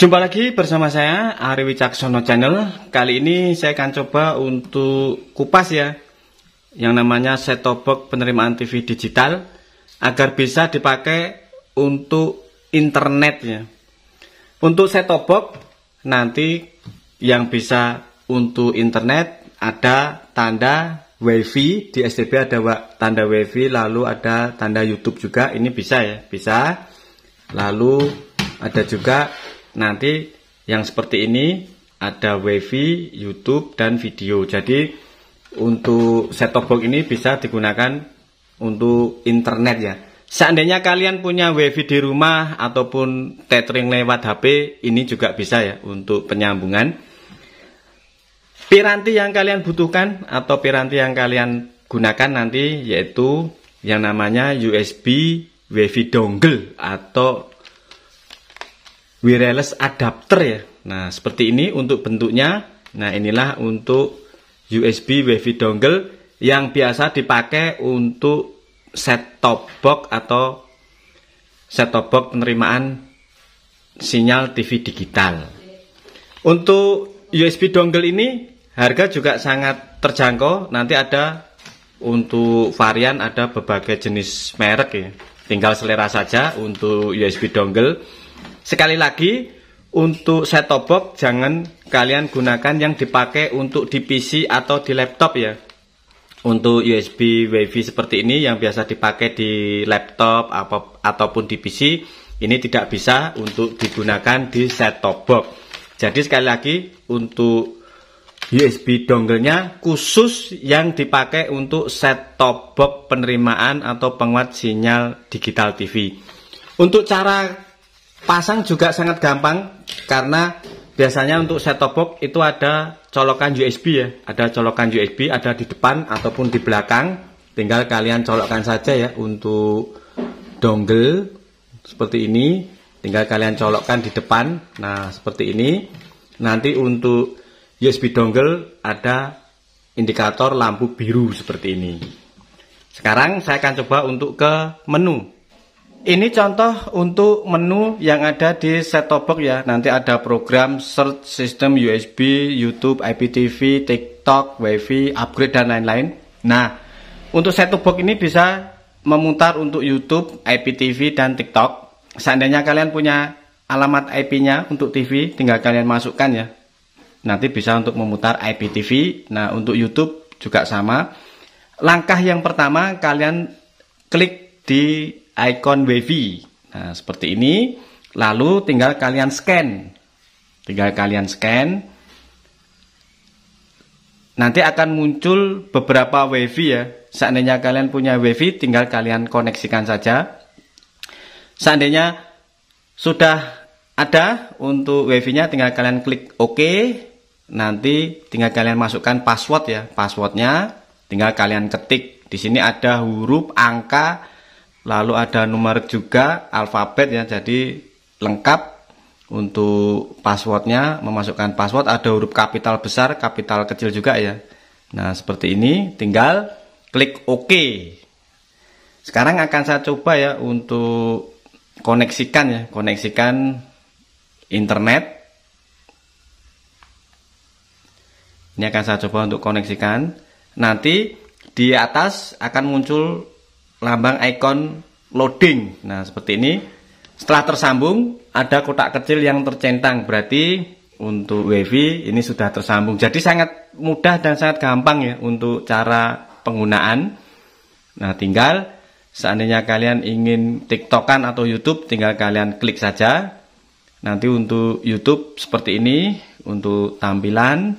Jumpa lagi bersama saya Ari Wicaksono Channel. Kali ini saya akan coba untuk kupas ya yang namanya set box penerimaan TV digital agar bisa dipakai untuk internetnya. Untuk set box nanti yang bisa untuk internet ada tanda wifi di STB ada tanda wifi lalu ada tanda YouTube juga ini bisa ya bisa lalu ada juga nanti yang seperti ini ada wifi, YouTube, dan video. Jadi untuk set top box ini bisa digunakan untuk internet ya. Seandainya kalian punya wifi di rumah ataupun tethering lewat HP, ini juga bisa ya untuk penyambungan. Piranti yang kalian butuhkan atau piranti yang kalian gunakan nanti yaitu yang namanya USB wifi dongle atau wireless adapter ya. Nah, seperti ini untuk bentuknya. Nah, inilah untuk USB WiFi dongle yang biasa dipakai untuk set top box atau set top box penerimaan sinyal TV digital. Untuk USB dongle ini harga juga sangat terjangkau. Nanti ada untuk varian ada berbagai jenis merek ya. Tinggal selera saja untuk USB dongle Sekali lagi, untuk set top box jangan kalian gunakan yang dipakai untuk di PC atau di laptop ya. Untuk USB WiFi seperti ini yang biasa dipakai di laptop apa, ataupun di PC, ini tidak bisa untuk digunakan di set top box. Jadi sekali lagi untuk USB dongle-nya khusus yang dipakai untuk set top box penerimaan atau penguat sinyal digital TV. Untuk cara Pasang juga sangat gampang karena biasanya untuk set top box itu ada colokan USB ya. Ada colokan USB ada di depan ataupun di belakang. Tinggal kalian colokkan saja ya untuk dongle seperti ini. Tinggal kalian colokkan di depan. Nah, seperti ini. Nanti untuk USB dongle ada indikator lampu biru seperti ini. Sekarang saya akan coba untuk ke menu ini contoh untuk menu yang ada di set top box ya. Nanti ada program search system USB, YouTube, IPTV, TikTok, WiFi, upgrade dan lain-lain. Nah, untuk set top box ini bisa memutar untuk YouTube, IPTV dan TikTok. Seandainya kalian punya alamat IP-nya untuk TV, tinggal kalian masukkan ya. Nanti bisa untuk memutar IPTV. Nah, untuk YouTube juga sama. Langkah yang pertama kalian klik di icon wavy. Nah, seperti ini. Lalu tinggal kalian scan. Tinggal kalian scan. Nanti akan muncul beberapa wavy ya. Seandainya kalian punya wavy, tinggal kalian koneksikan saja. Seandainya sudah ada untuk wavy-nya, tinggal kalian klik OK. Nanti tinggal kalian masukkan password ya. Passwordnya tinggal kalian ketik. Di sini ada huruf, angka, lalu ada nomor juga alfabet ya jadi lengkap untuk passwordnya memasukkan password ada huruf kapital besar kapital kecil juga ya nah seperti ini tinggal klik OK sekarang akan saya coba ya untuk koneksikan ya koneksikan internet ini akan saya coba untuk koneksikan nanti di atas akan muncul lambang icon loading. Nah, seperti ini. Setelah tersambung, ada kotak kecil yang tercentang. Berarti untuk WiFi ini sudah tersambung. Jadi sangat mudah dan sangat gampang ya untuk cara penggunaan. Nah, tinggal seandainya kalian ingin TikTokan atau YouTube, tinggal kalian klik saja. Nanti untuk YouTube seperti ini untuk tampilan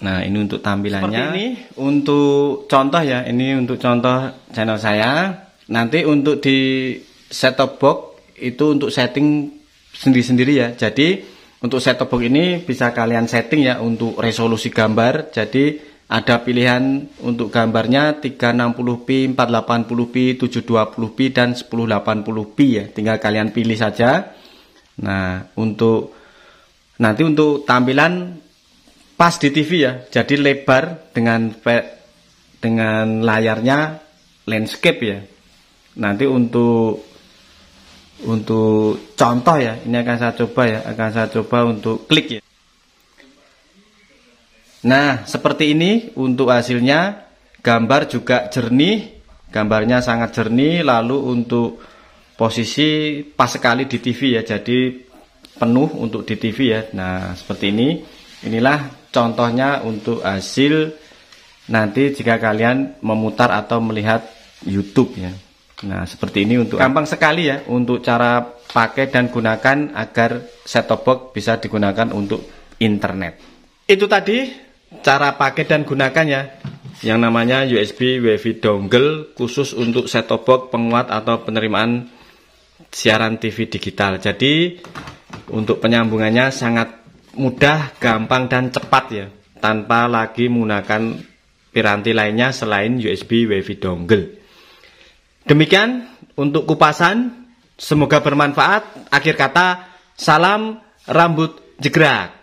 Nah, ini untuk tampilannya. Seperti ini untuk contoh ya, ini untuk contoh channel saya. Nanti untuk di set top box itu untuk setting sendiri-sendiri ya. Jadi untuk set top box ini bisa kalian setting ya untuk resolusi gambar. Jadi ada pilihan untuk gambarnya 360p, 480p, 720p dan 1080p ya. Tinggal kalian pilih saja. Nah, untuk nanti untuk tampilan pas di TV ya jadi lebar dengan dengan layarnya landscape ya nanti untuk untuk contoh ya ini akan saya coba ya akan saya coba untuk klik ya nah seperti ini untuk hasilnya gambar juga jernih gambarnya sangat jernih lalu untuk posisi pas sekali di TV ya jadi penuh untuk di TV ya nah seperti ini inilah Contohnya untuk hasil nanti jika kalian memutar atau melihat YouTube ya. Nah, seperti ini untuk gampang sekali ya untuk cara pakai dan gunakan agar set top box bisa digunakan untuk internet. Itu tadi cara pakai dan gunakannya yang namanya USB WiFi dongle khusus untuk set top box penguat atau penerimaan siaran TV digital. Jadi untuk penyambungannya sangat mudah, gampang dan cepat ya tanpa lagi menggunakan piranti lainnya selain USB WiFi dongle. Demikian untuk kupasan, semoga bermanfaat. Akhir kata, salam rambut jegrak.